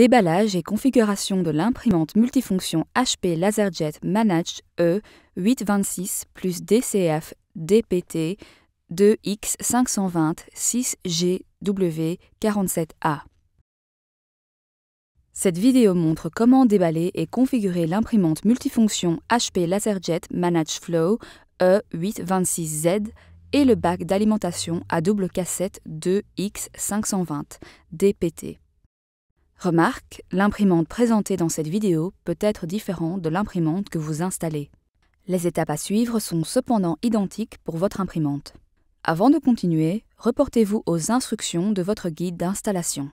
Déballage et configuration de l'imprimante multifonction HP LaserJet Managed E826 plus DCF DPT 2X520 6GW47A. Cette vidéo montre comment déballer et configurer l'imprimante multifonction HP LaserJet Managed Flow E826Z et le bac d'alimentation à double cassette 2X520 DPT. Remarque, l'imprimante présentée dans cette vidéo peut être différente de l'imprimante que vous installez. Les étapes à suivre sont cependant identiques pour votre imprimante. Avant de continuer, reportez-vous aux instructions de votre guide d'installation.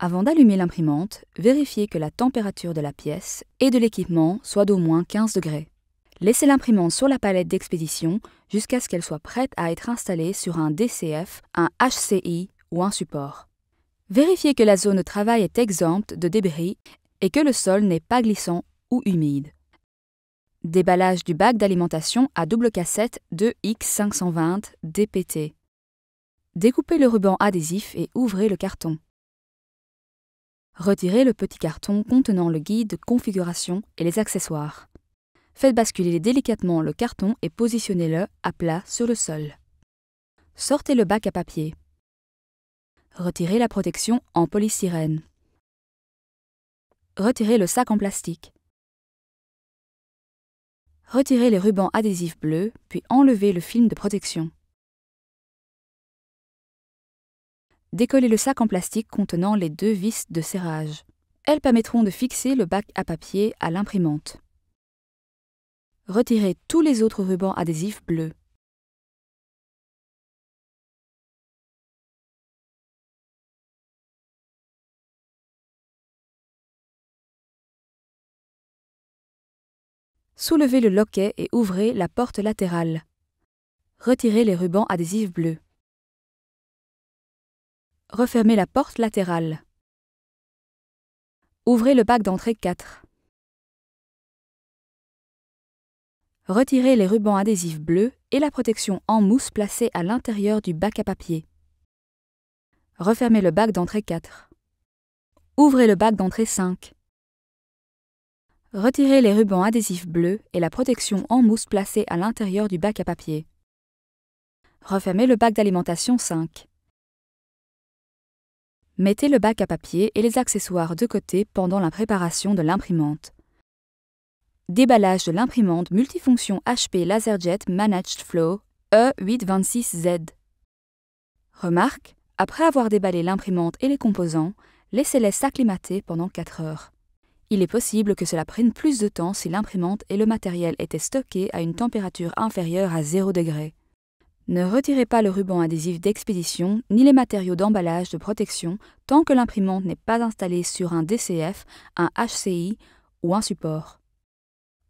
Avant d'allumer l'imprimante, vérifiez que la température de la pièce et de l'équipement soit d'au moins 15 degrés. Laissez l'imprimante sur la palette d'expédition jusqu'à ce qu'elle soit prête à être installée sur un DCF, un HCI ou un support. Vérifiez que la zone de travail est exempte de débris et que le sol n'est pas glissant ou humide. Déballage du bac d'alimentation à double cassette 2 X520 DPT. Découpez le ruban adhésif et ouvrez le carton. Retirez le petit carton contenant le guide configuration et les accessoires. Faites basculer délicatement le carton et positionnez-le à plat sur le sol. Sortez le bac à papier. Retirez la protection en polystyrène. Retirez le sac en plastique. Retirez les rubans adhésifs bleus, puis enlevez le film de protection. Décollez le sac en plastique contenant les deux vis de serrage. Elles permettront de fixer le bac à papier à l'imprimante. Retirez tous les autres rubans adhésifs bleus. soulevez le loquet et ouvrez la porte latérale. Retirez les rubans adhésifs bleus. Refermez la porte latérale. Ouvrez le bac d'entrée 4. Retirez les rubans adhésifs bleus et la protection en mousse placée à l'intérieur du bac à papier. Refermez le bac d'entrée 4. Ouvrez le bac d'entrée 5. Retirez les rubans adhésifs bleus et la protection en mousse placée à l'intérieur du bac à papier. Refermez le bac d'alimentation 5. Mettez le bac à papier et les accessoires de côté pendant la préparation de l'imprimante. Déballage de l'imprimante multifonction HP LaserJet Managed Flow E826Z. Remarque, après avoir déballé l'imprimante et les composants, laissez-les s'acclimater pendant 4 heures. Il est possible que cela prenne plus de temps si l'imprimante et le matériel étaient stockés à une température inférieure à 0 degré. Ne retirez pas le ruban adhésif d'expédition ni les matériaux d'emballage de protection tant que l'imprimante n'est pas installée sur un DCF, un HCI ou un support.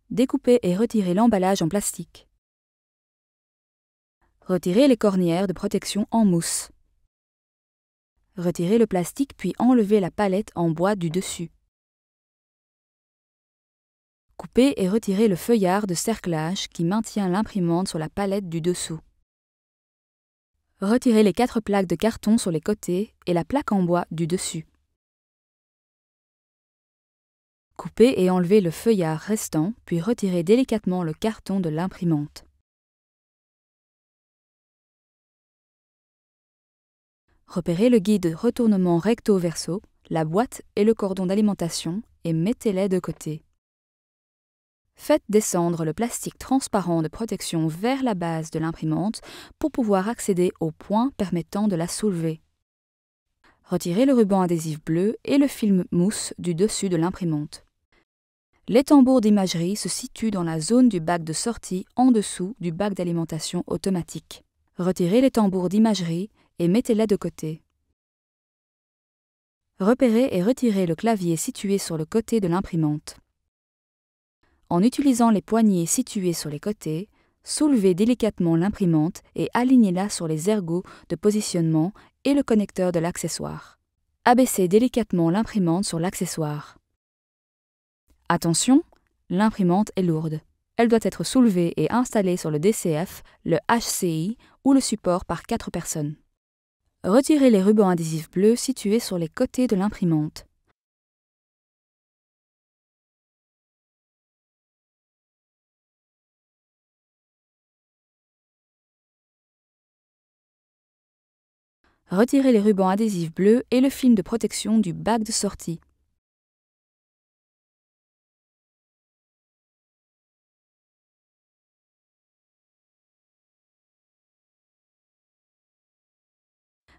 Découpez et retirez l'emballage en plastique. Retirez les cornières de protection en mousse. Retirez le plastique puis enlevez la palette en bois du dessus. Coupez et retirez le feuillard de cerclage qui maintient l'imprimante sur la palette du dessous. Retirez les quatre plaques de carton sur les côtés et la plaque en bois du dessus. Coupez et enlevez le feuillard restant, puis retirez délicatement le carton de l'imprimante. Repérez le guide retournement recto-verso, la boîte et le cordon d'alimentation et mettez-les de côté. Faites descendre le plastique transparent de protection vers la base de l'imprimante pour pouvoir accéder au point permettant de la soulever. Retirez le ruban adhésif bleu et le film mousse du dessus de l'imprimante. Les tambours d'imagerie se situent dans la zone du bac de sortie en dessous du bac d'alimentation automatique. Retirez les tambours d'imagerie et mettez-les de côté. Repérez et retirez le clavier situé sur le côté de l'imprimante. En utilisant les poignées situées sur les côtés, soulevez délicatement l'imprimante et alignez-la sur les ergots de positionnement et le connecteur de l'accessoire. Abaissez délicatement l'imprimante sur l'accessoire. Attention, l'imprimante est lourde. Elle doit être soulevée et installée sur le DCF, le HCI ou le support par quatre personnes. Retirez les rubans adhésifs bleus situés sur les côtés de l'imprimante. retirez les rubans adhésifs bleus et le film de protection du bac de sortie.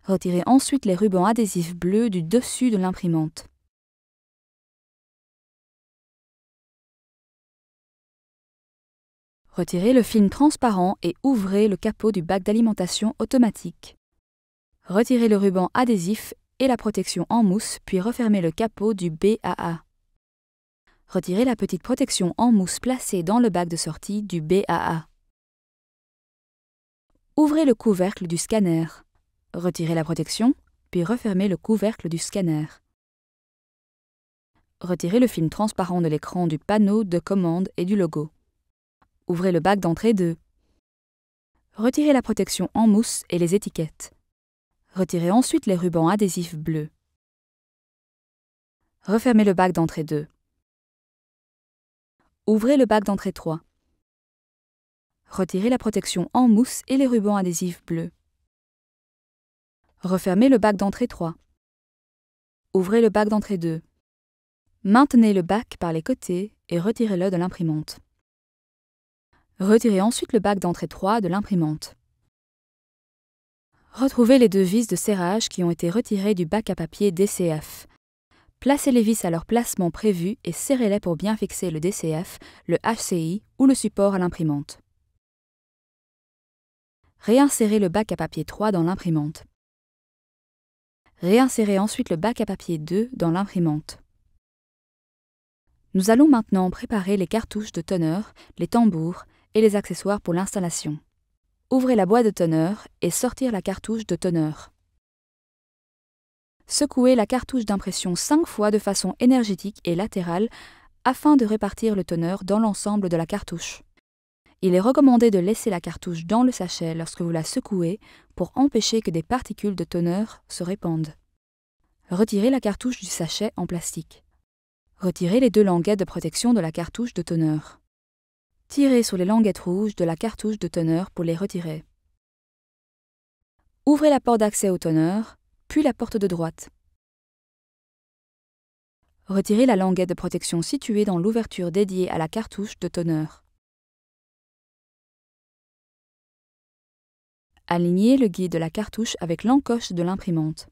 Retirez ensuite les rubans adhésifs bleus du dessus de l'imprimante. Retirez le film transparent et ouvrez le capot du bac d'alimentation automatique. Retirez le ruban adhésif et la protection en mousse, puis refermez le capot du BAA. Retirez la petite protection en mousse placée dans le bac de sortie du BAA. Ouvrez le couvercle du scanner. Retirez la protection, puis refermez le couvercle du scanner. Retirez le film transparent de l'écran du panneau de commande et du logo. Ouvrez le bac d'entrée 2. Retirez la protection en mousse et les étiquettes. Retirez ensuite les rubans adhésifs bleus. Refermez le bac d'entrée 2. Ouvrez le bac d'entrée 3. Retirez la protection en mousse et les rubans adhésifs bleus. Refermez le bac d'entrée 3. Ouvrez le bac d'entrée 2. Maintenez le bac par les côtés et retirez-le de l'imprimante. Retirez ensuite le bac d'entrée 3 de l'imprimante. Retrouvez les deux vis de serrage qui ont été retirées du bac à papier DCF. Placez les vis à leur placement prévu et serrez-les pour bien fixer le DCF, le HCI ou le support à l'imprimante. Réinsérez le bac à papier 3 dans l'imprimante. Réinsérez ensuite le bac à papier 2 dans l'imprimante. Nous allons maintenant préparer les cartouches de teneur, les tambours et les accessoires pour l'installation. Ouvrez la boîte de tonneur et sortir la cartouche de tonneur. Secouez la cartouche d'impression cinq fois de façon énergétique et latérale afin de répartir le tonneur dans l'ensemble de la cartouche. Il est recommandé de laisser la cartouche dans le sachet lorsque vous la secouez pour empêcher que des particules de tonneur se répandent. Retirez la cartouche du sachet en plastique. Retirez les deux languettes de protection de la cartouche de tonneur. Tirez sur les languettes rouges de la cartouche de teneur pour les retirer. Ouvrez la porte d'accès au teneur, puis la porte de droite. Retirez la languette de protection située dans l'ouverture dédiée à la cartouche de teneur. Alignez le guide de la cartouche avec l'encoche de l'imprimante.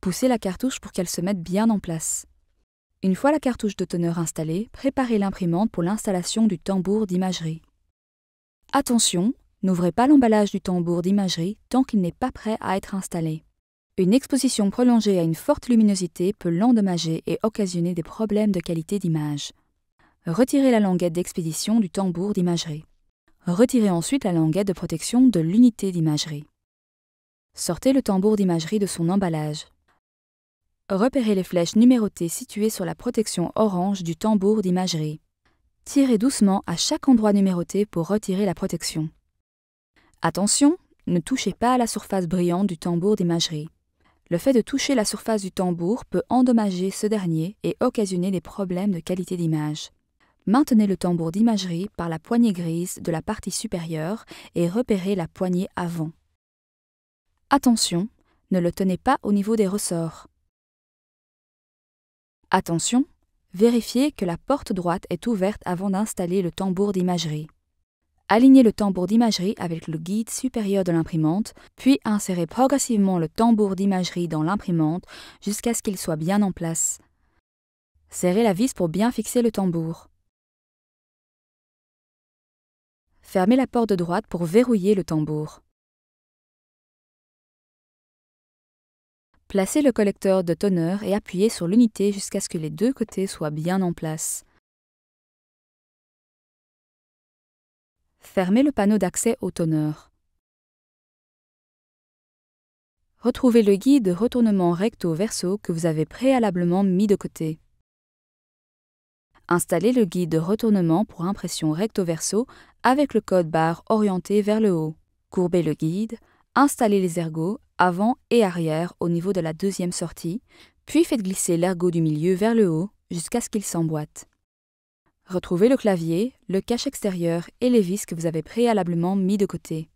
Poussez la cartouche pour qu'elle se mette bien en place. Une fois la cartouche de teneur installée, préparez l'imprimante pour l'installation du tambour d'imagerie. Attention, n'ouvrez pas l'emballage du tambour d'imagerie tant qu'il n'est pas prêt à être installé. Une exposition prolongée à une forte luminosité peut l'endommager et occasionner des problèmes de qualité d'image. Retirez la languette d'expédition du tambour d'imagerie. Retirez ensuite la languette de protection de l'unité d'imagerie. Sortez le tambour d'imagerie de son emballage repérez les flèches numérotées situées sur la protection orange du tambour d'imagerie. Tirez doucement à chaque endroit numéroté pour retirer la protection. Attention, ne touchez pas à la surface brillante du tambour d'imagerie. Le fait de toucher la surface du tambour peut endommager ce dernier et occasionner des problèmes de qualité d'image. Maintenez le tambour d'imagerie par la poignée grise de la partie supérieure et repérez la poignée avant. Attention, ne le tenez pas au niveau des ressorts. Attention, vérifiez que la porte droite est ouverte avant d'installer le tambour d'imagerie. Alignez le tambour d'imagerie avec le guide supérieur de l'imprimante, puis insérez progressivement le tambour d'imagerie dans l'imprimante jusqu'à ce qu'il soit bien en place. Serrez la vis pour bien fixer le tambour. Fermez la porte de droite pour verrouiller le tambour. Placez le collecteur de toner et appuyez sur l'unité jusqu'à ce que les deux côtés soient bien en place. Fermez le panneau d'accès au tonneur. Retrouvez le guide de retournement recto-verso que vous avez préalablement mis de côté. Installez le guide de retournement pour impression recto-verso avec le code barre orienté vers le haut. Courbez le guide, installez les ergots avant et arrière au niveau de la deuxième sortie, puis faites glisser l'ergot du milieu vers le haut jusqu'à ce qu'il s'emboîte. Retrouvez le clavier, le cache extérieur et les vis que vous avez préalablement mis de côté.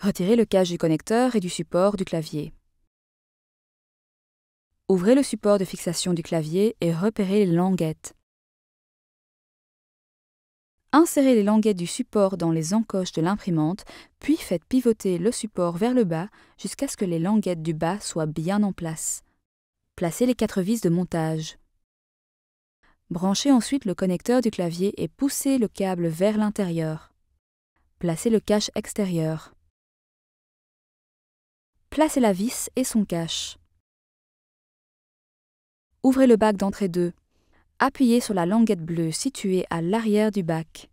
Retirez le cache du connecteur et du support du clavier. Ouvrez le support de fixation du clavier et repérez les languettes insérez les languettes du support dans les encoches de l'imprimante, puis faites pivoter le support vers le bas jusqu'à ce que les languettes du bas soient bien en place. Placez les quatre vis de montage. Branchez ensuite le connecteur du clavier et poussez le câble vers l'intérieur. Placez le cache extérieur. Placez la vis et son cache. Ouvrez le bac d'entrée 2 appuyez sur la languette bleue située à l'arrière du bac.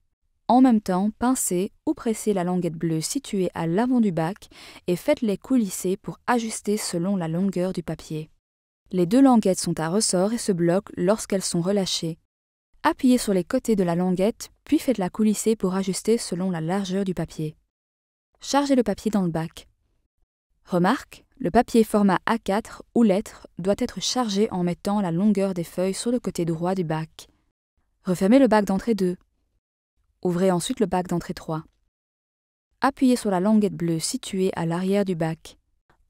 En même temps, pincez ou pressez la languette bleue située à l'avant du bac et faites-les coulisser pour ajuster selon la longueur du papier. Les deux languettes sont à ressort et se bloquent lorsqu'elles sont relâchées. Appuyez sur les côtés de la languette, puis faites-la coulisser pour ajuster selon la largeur du papier. Chargez le papier dans le bac. Remarque, le papier format A4 ou lettre doit être chargé en mettant la longueur des feuilles sur le côté droit du bac. Refermez le bac d'entrée 2. Ouvrez ensuite le bac d'entrée 3. Appuyez sur la languette bleue située à l'arrière du bac.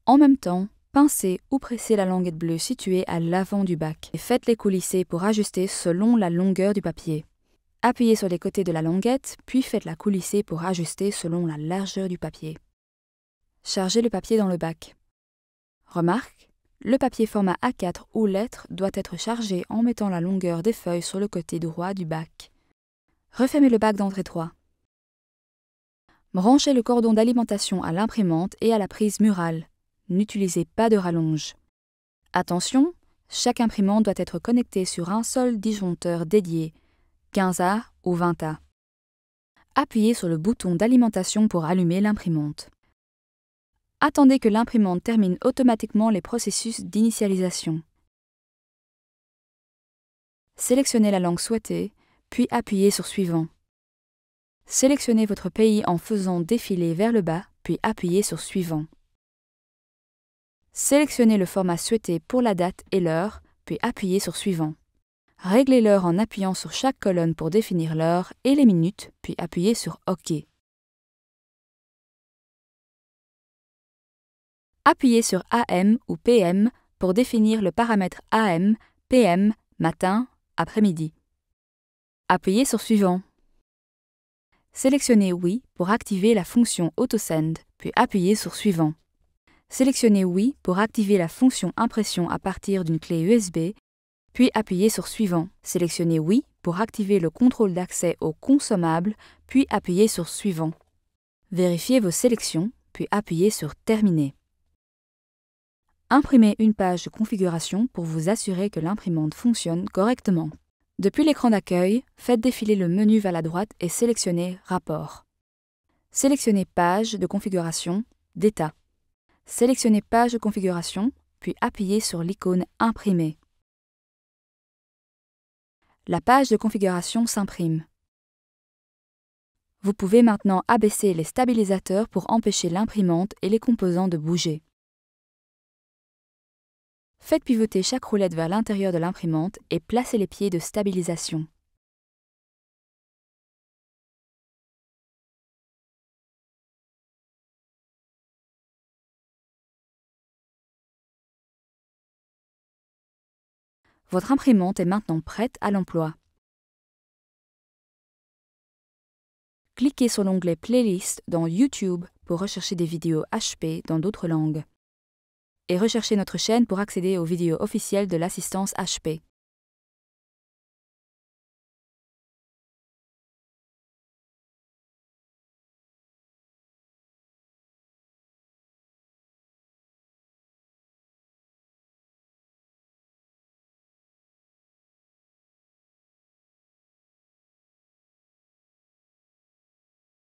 En même temps, pincez ou pressez la languette bleue située à l'avant du bac et faites-les coulisser pour ajuster selon la longueur du papier. Appuyez sur les côtés de la languette, puis faites-la coulisser pour ajuster selon la largeur du papier. Chargez le papier dans le bac. Remarque, le papier format A4 ou lettre doit être chargé en mettant la longueur des feuilles sur le côté droit du bac. Refermez le bac d'entrée 3. Branchez le cordon d'alimentation à l'imprimante et à la prise murale. N'utilisez pas de rallonge. Attention, chaque imprimante doit être connectée sur un seul disjoncteur dédié, 15A ou 20A. Appuyez sur le bouton d'alimentation pour allumer l'imprimante attendez que l'imprimante termine automatiquement les processus d'initialisation. Sélectionnez la langue souhaitée, puis appuyez sur Suivant. Sélectionnez votre pays en faisant défiler vers le bas, puis appuyez sur Suivant. Sélectionnez le format souhaité pour la date et l'heure, puis appuyez sur Suivant. Réglez l'heure en appuyant sur chaque colonne pour définir l'heure et les minutes, puis appuyez sur OK. Appuyez sur AM ou PM pour définir le paramètre AM, PM, matin, après-midi. Appuyez sur Suivant. Sélectionnez Oui pour activer la fonction AutoSend, puis appuyez sur Suivant. Sélectionnez Oui pour activer la fonction Impression à partir d'une clé USB, puis appuyez sur Suivant. Sélectionnez Oui pour activer le contrôle d'accès au consommable, puis appuyez sur Suivant. Vérifiez vos sélections, puis appuyez sur Terminer. Imprimez une page de configuration pour vous assurer que l'imprimante fonctionne correctement. Depuis l'écran d'accueil, faites défiler le menu vers la droite et sélectionnez Rapport. Sélectionnez Page de configuration, d'état. Sélectionnez Page de configuration, puis appuyez sur l'icône Imprimer. La page de configuration s'imprime. Vous pouvez maintenant abaisser les stabilisateurs pour empêcher l'imprimante et les composants de bouger. Faites pivoter chaque roulette vers l'intérieur de l'imprimante et placez les pieds de stabilisation. Votre imprimante est maintenant prête à l'emploi. Cliquez sur l'onglet Playlist dans YouTube pour rechercher des vidéos HP dans d'autres langues et recherchez notre chaîne pour accéder aux vidéos officielles de l'assistance HP.